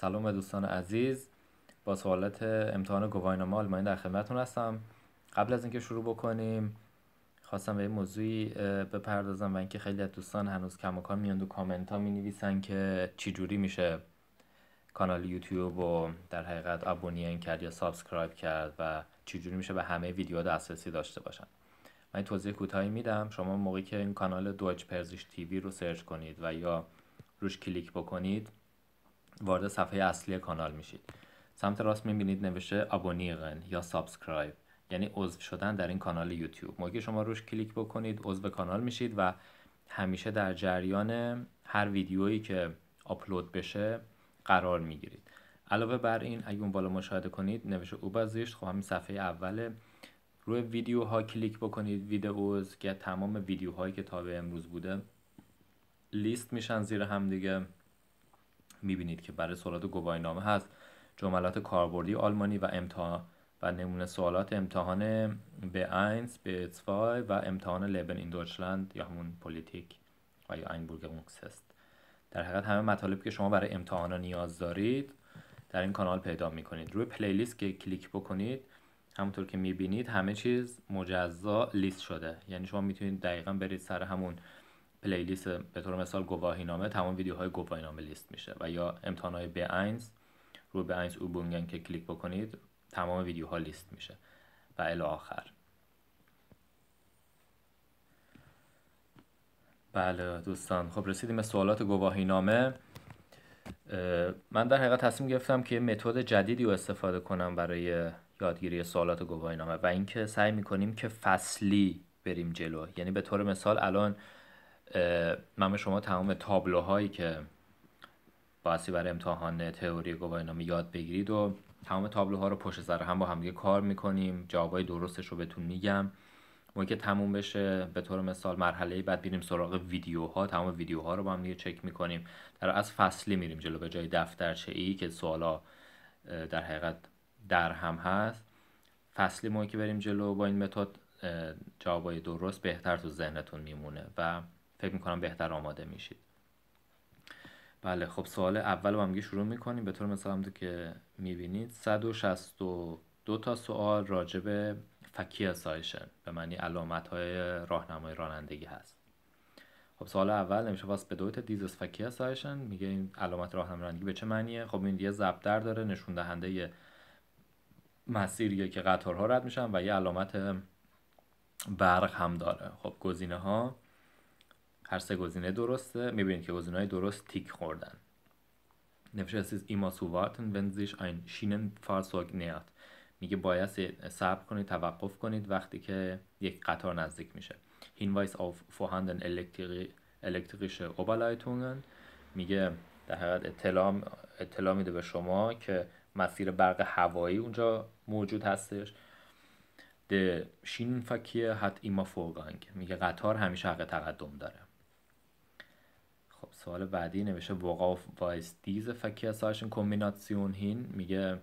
سلام به دوستان عزیز با سوالات امتحان گواهینامه آلمانی در خدمتتون هستم قبل از اینکه شروع بکنیم خواستم به این موضوعی بپردازم و اینکه خیلی از دوستان هنوز کماکان میان دو کامنت ها می که چی جوری میشه کانال یوتیوب رو در حقیقت ابونین کرد یا سابسکرایب کرد و جوری میشه به همه ویدیوها دسترسی داشته باشن من توضیح کوتاهی میدم شما موقعی که این کانال دویچ پرزیش تیوی رو سرچ کنید و یا روش کلیک بکنید وارد صفحه اصلی کانال میشید سمت راست میبینید نوشته ابونیغن یا سابسکرایب یعنی عضو شدن در این کانال یوتیوب موقعی شما روش کلیک بکنید عضو کانال میشید و همیشه در جریان هر ویدیویی که آپلود بشه قرار میگیرید علاوه بر این اگه اون بالا مشاهده کنید نوشته او بازیشت خب همین صفحه اوله روی ویدیوها کلیک بکنید ویدئوز که تمام ویدیوهایی که تا به امروز بوده لیست میشن زیر هم دیگه میبینید که برای سوالات نامه هست جملات کاربردی آلمانی و امتحان و نمونه سوالات امتحان به اینس به 2 و امتحان لبن این دوچلند یا همون پلیتیک و یا اینبورگ است در حقیقت همه مطالب که شما برای امتحان نیاز دارید در این کانال پیدا میکنید روی پلیلیست که کلیک بکنید همونطور که میبینید همه چیز مجزا لیست شده یعنی شما میتونید دقیقا برید سر همون پلیلیست به طور مثال گواهینامه تمام ویدیوهای گواهینامه لیست میشه و یا امتحانهای به اینز رو به اینز اوبونگن که کلیک بکنید تمام ویدیوها لیست میشه و الی آخر بله دوستان خب رسیدیم به سوالات نامه من در حقیقت تصمیم گرفتم که متد جدیدی رو استفاده کنم برای یادگیری سوالات نامه و اینکه سعی میکنیم که فصلی بریم جلو یعنی به طور مثال الان من به شما تمام تابلوهایی که باسی برای امتحان تئوری گواهینامه یاد بگیرید و تمام تابلوها رو پشت سر هم با همدیگه کار میکنیم جوابای درستش رو بهتون میگم و که تموم بشه به طور مثال مرحله بعد بیریم سراغ ویدیوها تمام ویدیوها رو با هم چک میکنیم در از فصلی میریم جلو به جای دفترچه ای که سوالا در حقیقت در هم هست فصلی موقعی که بریم جلو با این متد جوابای درست بهتر تو ذهنتون میمونه و فکر میکنم بهتر آماده میشید بله خب سوال اول با همگی شروع میکنیم به طور مثال همونطور که میبینید 162 تا سوال راجع به فکی سایشن به معنی علامت های راهنمای رانندگی هست خب سوال اول نمیشه واسه به دویت دیزس فکیه سایشن میگه این علامت راهنمای رانندگی به چه معنیه خب این یه زبدر داره نشون دهنده مسیریه که قطارها رد میشن و یه علامت برق هم داره خب گزینه ها هر سه گزینه درسته میبینید که های درست تیک خوردن نوشته ایما سووارتن wenn sich شینن Schienenfahrzeug نیاد. میگه باید صبر کنید توقف کنید وقتی که یک قطار نزدیک میشه هینوایس auf vorhanden elektrische Oberleitungen میگه در حقیقت اطلاع, اطلاع میده به شما که مسیر برق هوایی اونجا موجود هستش د شین فکیه حت ایما فوگانگ میگه قطار همیشه حق تقدم داره سوال بعدی نوشته وقاف وایس دیز فکیه سایشن هین میگه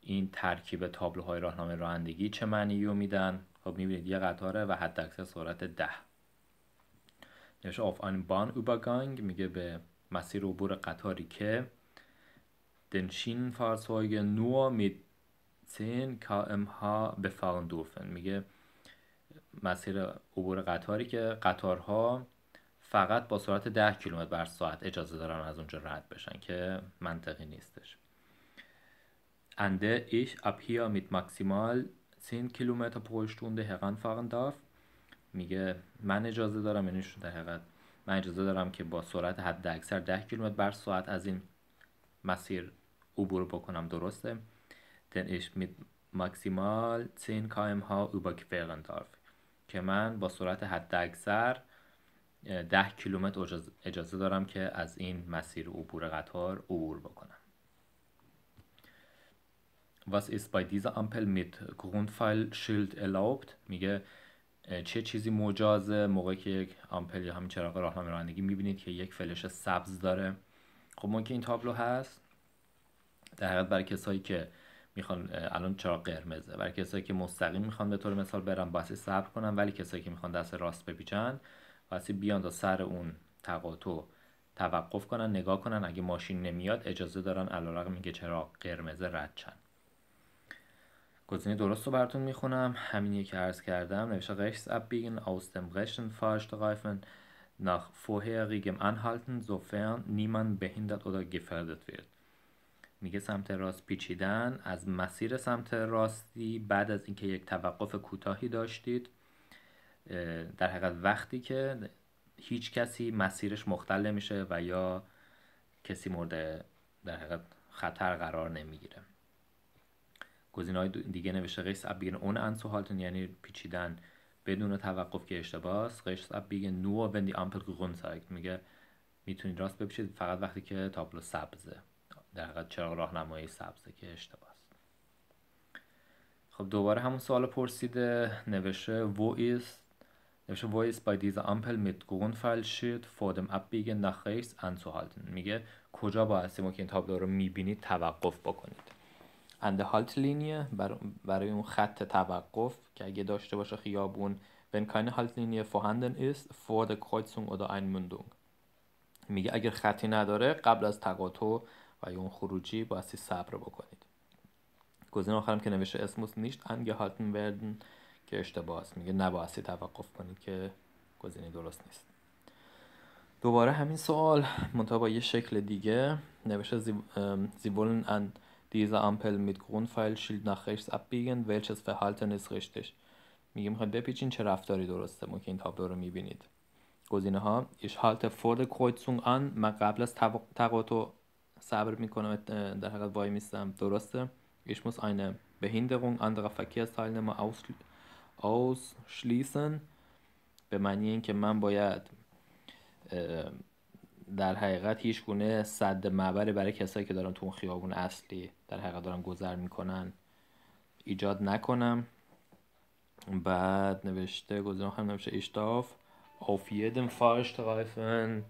این ترکیب تابلوهای راهنامه رانندگی چه معنی رو میدن خب میبینید یه قطاره و حد اکثر سرعت ده نوشته آف آن بان میگه به مسیر عبور قطاری که دنشین Schienenfahrzeuge نو می 10 kmh ها befahren میگه مسیر عبور قطاری که قطارها فقط با سرعت 10 کیلومتر بر ساعت اجازه دارن از اونجا رد بشن که منطقی نیستش Ande ich ab hier mit 10 کیلومتر pro Stunde heranfahren darf میگه من اجازه دارم یعنی در حقیقت من اجازه دارم که با سرعت حد اکثر 10 کیلومتر بر ساعت از این مسیر عبور بکنم درسته دن ich mit maximal 10 کام ها überqueren darf که من با سرعت حد اکثر ده کیلومتر اجازه دارم که از این مسیر عبور قطار عبور بکنم Was ist bei dieser Ampel mit Grundfallschild erlaubt? میگه چه چیزی مجازه موقعی که یک آمپل یا همین چراغ راهنمای رانندگی میبینید که یک فلش سبز داره خب ما که این تابلو هست در حقیقت برای کسایی که میخوان الان چرا قرمزه برای کسایی که مستقیم میخوان به طور مثال برن باسه صبر کنن ولی کسایی که میخوان دست راست بپیچن واسه بیان تا سر اون تقاطع توقف کنن نگاه کنن اگه ماشین نمیاد اجازه دارن علیرغم میگه چرا قرمز رد چن گزینه درست رو براتون میخونم همین که عرض کردم نوشته rechtsabbiegen aus dem rechten Fahrstreifen nach vorherigem Anhalten sofern niemand behindert oder gefährdet wird میگه سمت راست پیچیدن از مسیر سمت راستی بعد از اینکه یک توقف کوتاهی داشتید در حقیقت وقتی که هیچ کسی مسیرش مختل نمیشه و یا کسی مورد در حقیقت خطر قرار نمیگیره گزینه های دیگه نوشته قیس اب اون انسو حالتون یعنی پیچیدن بدون توقف که اشتباه است قیس اب نو وندی آمپل گون سایت میگه میتونید راست بپیچید فقط وقتی که تابلو سبزه در حقیقت چراغ راهنمایی سبزه که اشتباه است خب دوباره همون سوال پرسیده نوشته و ایست نوشته voice by this ampel میت Grundfallschild vor dem abbiegen nach rechts میگه کجا با هستیم که این تابلو رو میبینید توقف بکنید اند هالت لینیه برای اون خط توقف که اگه داشته باشه خیابون wenn keine Haltlinie vorhanden ist vor der Kreuzung oder Einmündung میگه اگر خطی نداره قبل از تقاطع و یا اون خروجی بایستی صبر بکنید گزینه آخرم که نوشته اسموس نیشت انگهالتن وردن که اشتباه است میگه نباستی توقف کنید که گزینه درست نیست دوباره همین سوال منطقه با یه شکل دیگه نوشته زی بولن ان دیزه امپل میت فایل شیلد نخشت اپ بیگن ویلچست به حالت نیست میگه میخواید بپیچین چه رفتاری درسته مون که این تابلو رو میبینید گزینه ها ایش حالت فورد کویتسونگ ان من قبل از تقاط سبر میکنم در حقیقت وای میستم درسته ایش موس اینه به هندرون اندرا فکیر ausschließen به معنی اینکه من باید در حقیقت هیچ گونه صد معبر برای کسایی که دارن تو اون خیابون اصلی در حقیقت دارم گذر میکنن ایجاد نکنم بعد نوشته گذر هم نوشته اشتاف auf غایفن Fahrstreifen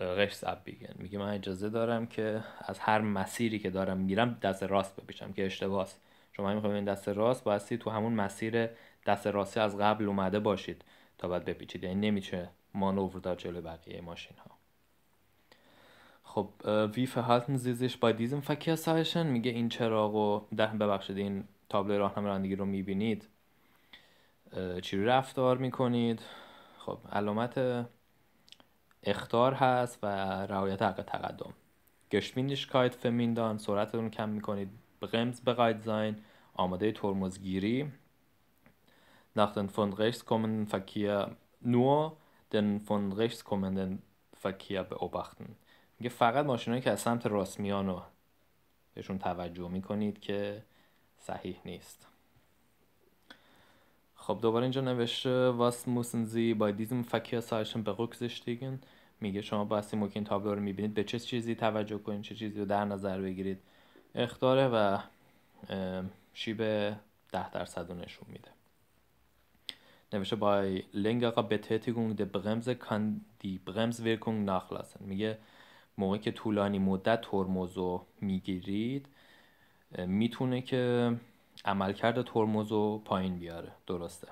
rechts abbiegen میگه من اجازه دارم که از هر مسیری که دارم میرم دست راست بپیچم که اشتباس شما میخوایم این دست راست باید تو همون مسیر دست راستی از قبل اومده باشید تا بعد بپیچید یعنی نمیشه مانور داد جلو بقیه ماشین ها خب وی فهالتن زیزش با دیزم diesem Verkehrszeichen میگه این چراغ و ده ببخشید این تابلو راهنمای رانندگی رو میبینید چی رفتار میکنید خب علامت اختار هست و رعایت حق تقدم کایت فمیندان سرعتتون کم میکنید به بقاید زاین آماده ترمزگیری nach dem von rechts kommenden Verkehr nur den von rechts kommenden Verkehr beobachten میگه فقط ماشینایی که از سمت راست میان رو بهشون توجه میکنید که صحیح نیست خب دوباره اینجا نوشته زی müssen sie bei diesem Verkehrszeichen berücksichtigen میگه شما باستی موکین این تابلو رو میبینید به چه چیزی توجه کنید چه چیزی رو در نظر بگیرید اختاره و شیب ده درصد رو نشون میده نوشته bei längerer ده der Bremse دی برمز Bremswirkung nachlassen میگه موقعی که طولانی مدت ترمز رو میگیرید میتونه که عملکرد ترمز رو پایین بیاره درسته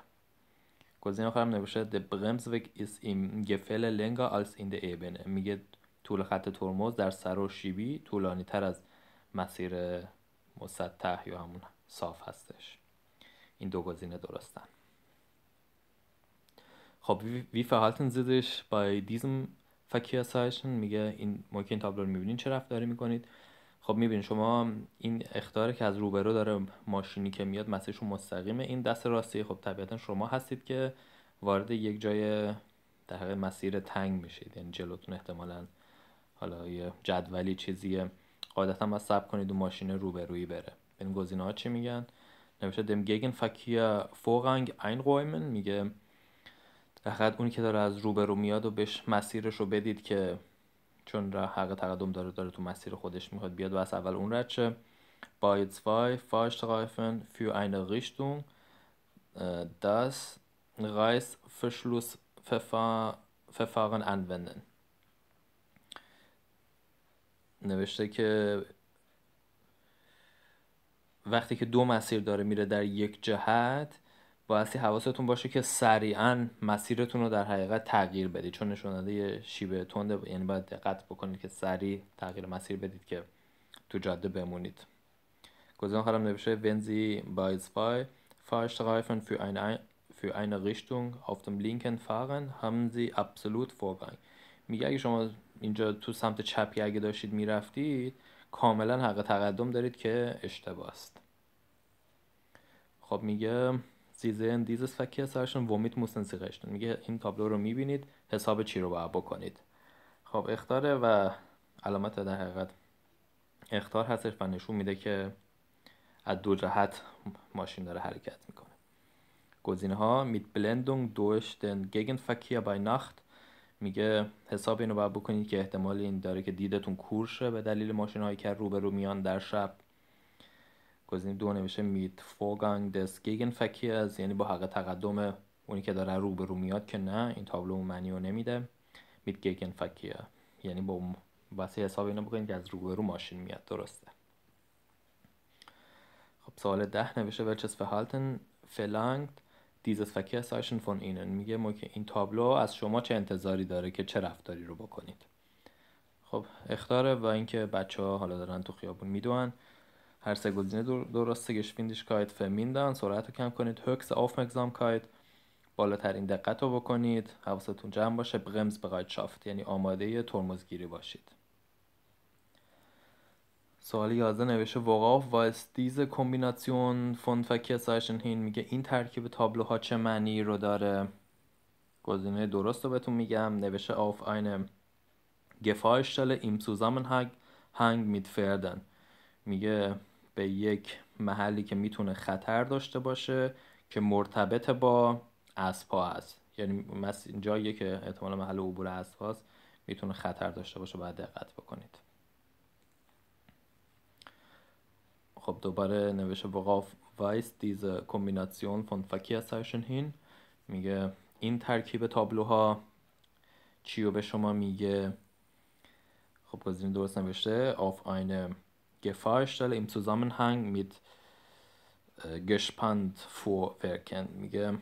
گزینه هم نوشته د ویک ایس ایم گفل لنگر آلس این ده ایبنه میگه طول خط ترمز در سر و شیبی طولانی تر از مسیر مسطح یا همون صاف هستش این دو گزینه درستن خب وی verhalten sie با دیزم diesem سایشن میگه این ما تابلو رو میبینین چه رفتاری میکنید خب میبینین شما این اختار که از روبرو داره ماشینی که میاد مسیرشون مستقیمه این دست راستی خب طبیعتا شما هستید که وارد یک جای در مسیر تنگ میشید یعنی جلوتون احتمالا حالا یه جدولی چیزیه قاعدتا ما سب کنید و ماشین روبرویی بره این گزینه ها چی میگن نمیشه دم گگن فکیه فورنگ میگه فقط اونی که داره از روبرو میاد و بهش مسیرش رو بدید که چون را حق تقدم داره داره تو مسیر خودش میخواد بیاد و از اول اون رد شه باید فیو این غیشتون دست غایس فشلوس ففاغن انوندن نوشته که وقتی که دو مسیر داره میره در یک جهت بایستی حواستون باشه که سریعا مسیرتون رو در حقیقت تغییر بدید چون یه شیبه تنده یعنی باید دقت بکنید که سریع تغییر مسیر بدید که تو جاده بمونید گذار خرم هم ونزی بایز فاشترایفن für eine, für eine Richtung auf dem linken fahren haben sie absolut میگه اگه شما اینجا تو سمت چپی اگه داشتید میرفتید کاملا حق تقدم دارید که اشتباه است خب میگه زیزه دیز فکیه سرشون ومیت میگه این تابلو رو میبینید حساب چی رو باید بکنید خب اختاره و علامت در حقیقت اختار هستش و نشون میده که از دو جهت ماشین داره حرکت میکنه گزینه ها میت بلندونگ دوش دن فکی فکیه بای نخت میگه حساب اینو باید بکنید که احتمال این داره که دیدتون کورشه به دلیل ماشین هایی که رو میان در شب گزینه دو نوشته میت فوگان دس گیگن یعنی با حق تقدم اونی که داره رو به رو میاد که نه این تابلو معنی رو نمیده میت گیگن فکیر یعنی با واسه حساب اینو بکنید که از رو به رو ماشین میاد درسته خب سوال ده نوشته ورچس فهالتن فلانگت دیزس فکیر سایشن فون اینن میگه ما که این تابلو از شما چه انتظاری داره که چه رفتاری رو بکنید خب اختاره و اینکه بچه حالا دارن تو خیابون میدونن هر Herzegovine درستگش گشفیندش کاید فمیندن سرعت رو کم کنید هکس کاید بالاترین دقت رو بکنید حواستون جمع باشه بغمز بقاید شافت یعنی آماده ترمزگیری باشید سوال 11 نوشه وقاف و استیز کمبیناسیون فون سایشن هین میگه این ترکیب تابلوها چه معنی رو داره گزینه درست رو بهتون میگم نوشته آف اینه گفایشتل ایم سوزامن هنگ میت فردن میگه به یک محلی که میتونه خطر داشته باشه که مرتبط با اسپا است یعنی جایی که احتمال محل عبور اسپا است میتونه خطر داشته باشه باید دقت بکنید خب دوباره نوشه وقاف وایس دیز کمبیناسیون فون فکیرسایشن هین میگه این ترکیب تابلوها چی رو به شما میگه خب گزینه درست نوشته آف آینه Gefahrstelle im Zusammenhang mit äh, gespannt میگه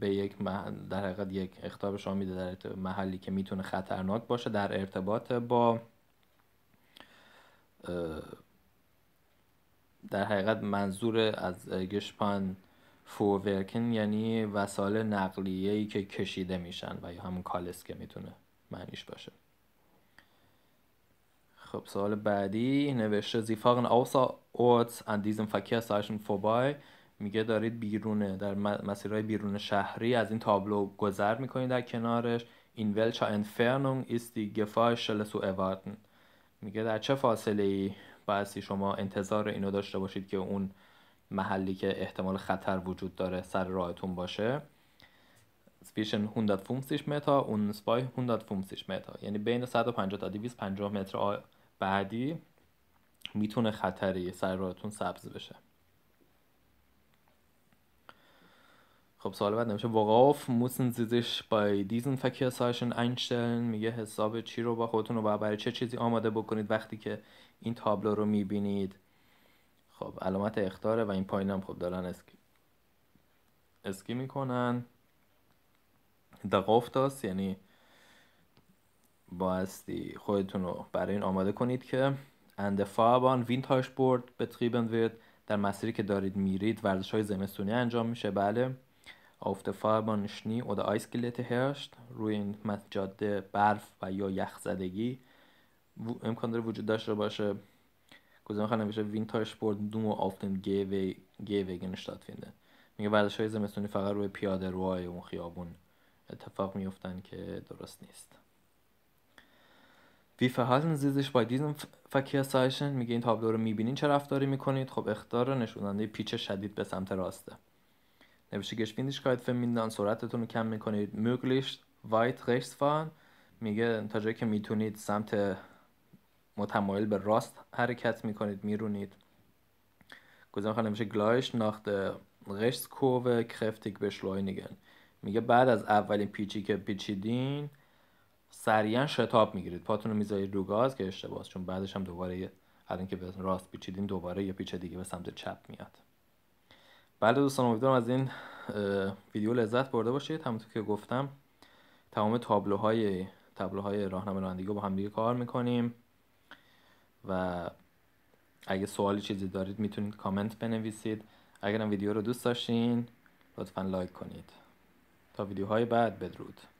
به یک محل در حقیقت یک اختاب شما میده در محلی که میتونه خطرناک باشه در ارتباط با در حقیقت منظور از گشپان فورورکن یعنی وسایل ای که کشیده میشن و یا همون کالسکه میتونه معنیش باشه خب سوال بعدی نوشته زیفاقن اوسا اوت ان دیزم فکر فوبای میگه دارید بیرونه در مسیرهای بیرون شهری از این تابلو گذر میکنید در کنارش این ولچا انفرنونگ ایست دی گفای شل سو اوارتن میگه در چه فاصله ای بایستی شما انتظار اینو داشته باشید که اون محلی که احتمال خطر وجود داره سر راهتون باشه zwischen 150 متر und 250 متر یعنی بین 150 تا 250 متر بعدی میتونه خطری سر راهتون سبز بشه خب سوال بعد نمیشه وقاف موسن زیزش بای دیزن فکر سایشن میگه حساب چی رو با خودتون رو با برای چه چیزی آماده بکنید وقتی که این تابلو رو میبینید خب علامت اختاره و این پایین هم خب دارن اسکی اسکی میکنن دقافت یعنی بایستی خودتون رو برای این آماده کنید که اند فابان وینتاش بورد بتریبن وید در مسیری که دارید میرید ورزش های زمستونی انجام میشه بله auf شنی و Schnee آیس گلیت روی این جاده برف و یا یخ زدگی امکان داره وجود داشته باشه گزینه نمیشه وینتاش بورد دوم auf dem stattfindet میگه ورزش های زمستونی فقط روی پیاده روهای اون خیابون اتفاق میفتن که درست نیست wie verhalten Sie sich bei diesem Verkehrszeichen میگه این تابلو رو میبینین چه رفتاری میکنید خب اختار نشوننده پیچ شدید به سمت راسته نوشته geschwindigkeit فمیندان سرعتتون رو کم میکنید موگلیش weit rechts fahren میگه تا جایی که میتونید سمت متمایل به راست حرکت میکنید میرونید گزارش خانه میشه گلایش ناخت rechts kurve kräftig beschleunigen میگه بعد از اولین پیچی که پیچیدین سریعا شتاب میگیرید پاتونو رو میذارید رو گاز که اشتباهه چون بعدش هم دوباره به راست پیچیدین دوباره یه پیچ دیگه به سمت چپ میاد بله دوستان امیدوارم از این ویدیو لذت برده باشید همونطور که گفتم تمام تابلوهای تابلوهای راهنمای رانندگی با هم دیگه کار میکنیم و اگه سوالی چیزی دارید میتونید کامنت بنویسید اگرم ویدیو رو دوست داشتین لطفا لایک کنید تا ویدیوهای بعد بدرود